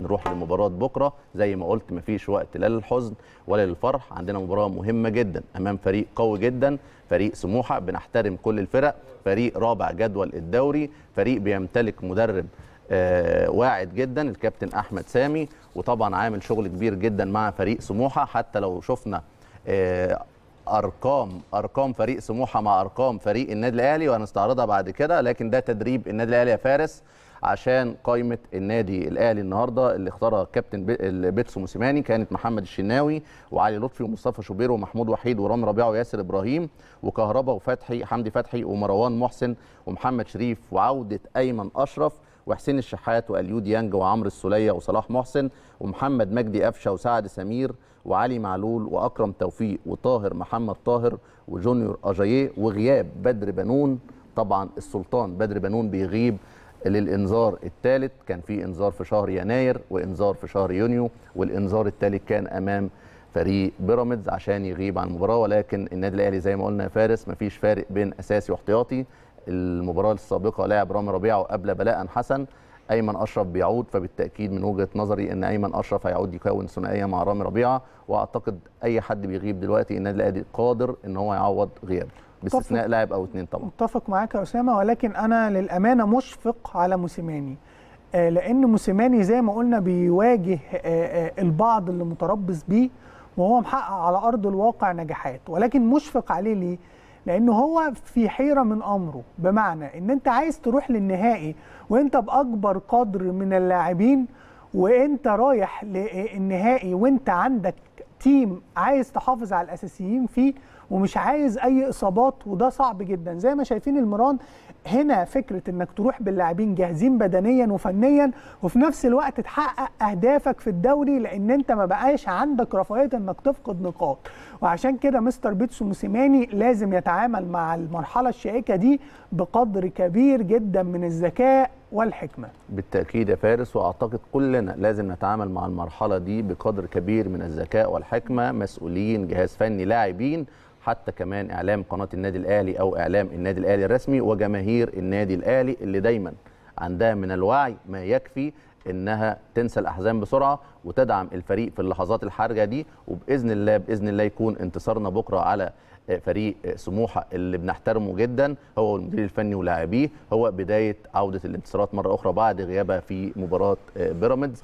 نروح لمباراه بكره زي ما قلت مفيش وقت لا للحزن ولا للفرح عندنا مباراه مهمه جدا امام فريق قوي جدا فريق سموحه بنحترم كل الفرق فريق رابع جدول الدوري فريق بيمتلك مدرب آه، واعد جدا الكابتن احمد سامي وطبعا عامل شغل كبير جدا مع فريق سموحه حتى لو شفنا آه، ارقام ارقام فريق سموحه مع ارقام فريق النادي الاهلي وهنستعرضها بعد كده لكن ده تدريب النادي الاهلي يا فارس عشان قائمه النادي الاهلي النهارده اللي اختارها كابتن بيتسو موسيماني كانت محمد الشناوي وعلي لطفي ومصطفى شوبير ومحمود وحيد ورامي ربيعه وياسر ابراهيم وكهربا وفتحي حمدي فتحي ومروان محسن ومحمد شريف وعوده ايمن اشرف وحسين الشحات واليو ديانج وعمرو السليه وصلاح محسن ومحمد مجدي قفشه وسعد سمير وعلي معلول واكرم توفيق وطاهر محمد طاهر وجونيور اجاييه وغياب بدر بنون طبعا السلطان بدر بنون بيغيب للانذار الثالث كان في انذار في شهر يناير وانذار في شهر يونيو والانذار الثالث كان امام فريق بيراميدز عشان يغيب عن المباراه ولكن النادي الاهلي زي ما قلنا يا فارس مفيش فارق بين اساسي واحتياطي المباراه السابقه لاعب رامي ربيعه وقبل بلاء حسن ايمن اشرف بيعود فبالتاكيد من وجهه نظري ان ايمن اشرف هيعود يكون ثنائيه مع رامي ربيعه واعتقد اي حد بيغيب دلوقتي النادي الاهلي قادر ان هو يعوض غيابه باستثناء لاعب او اثنين طبعا متفق معاك يا اسامه ولكن انا للامانه مشفق على موسيماني آه، لان موسيماني زي ما قلنا بيواجه آه، آه، البعض اللي متربص بيه وهو محقق على ارض الواقع نجاحات ولكن مشفق عليه ليه لان هو في حيره من امره بمعنى ان انت عايز تروح للنهائي وانت باكبر قدر من اللاعبين وانت رايح للنهائي وانت عندك تيم عايز تحافظ على الاساسيين فيه ومش عايز اي اصابات وده صعب جدا زي ما شايفين المران هنا فكره انك تروح باللاعبين جاهزين بدنيا وفنيا وفي نفس الوقت تحقق اهدافك في الدوري لان انت ما بقاش عندك رفاهيه انك تفقد نقاط وعشان كده مستر بيتسو موسيماني لازم يتعامل مع المرحله الشائكه دي بقدر كبير جدا من الذكاء والحكمة بالتأكيد يا فارس وأعتقد كلنا لازم نتعامل مع المرحلة دي بقدر كبير من الذكاء والحكمة مسؤولين جهاز فني لاعبين حتى كمان إعلام قناة النادي الأهلي أو إعلام النادي الأهلي الرسمي وجماهير النادي الأهلي اللي دايماً عندها من الوعي ما يكفي انها تنسى الاحزان بسرعه وتدعم الفريق في اللحظات الحرجه دي وباذن الله باذن الله يكون انتصارنا بكره على فريق سموحه اللي بنحترمه جدا هو المدير الفني ولاعبيه هو بدايه عوده الانتصارات مره اخرى بعد غيابها في مباراه بيراميدز